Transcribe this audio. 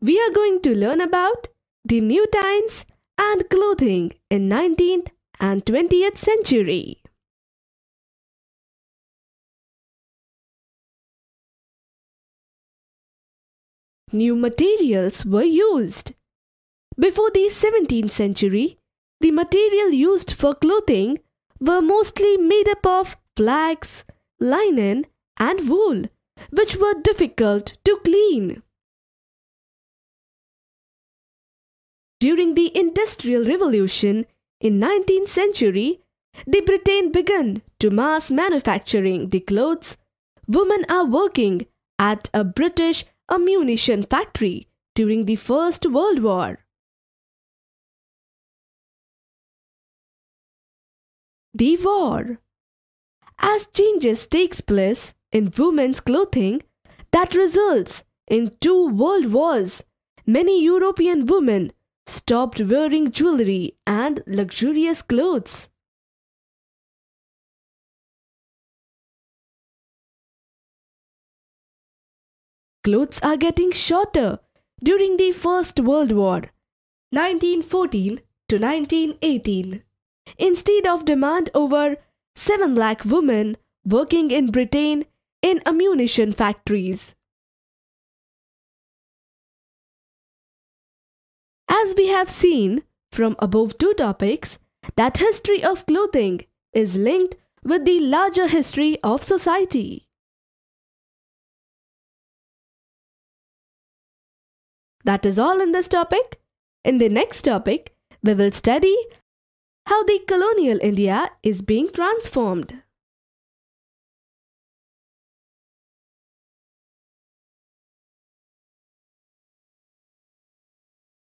we are going to learn about the new times and clothing in 19th and 20th century. New materials were used. Before the 17th century, the material used for clothing were mostly made up of flax, linen, and wool, which were difficult to clean. During the Industrial Revolution in 19th century, the Britain began to mass manufacturing the clothes. Women are working at a British ammunition factory during the First World War. The war. As changes takes place in women's clothing that results in two world wars, many European women stopped wearing jewelry and luxurious clothes. Clothes are getting shorter during the First World War, 1914 to 1918. Instead of demand over 7 lakh women working in Britain in ammunition factories. we have seen from above two topics, that history of clothing is linked with the larger history of society. That is all in this topic. In the next topic, we will study how the colonial India is being transformed.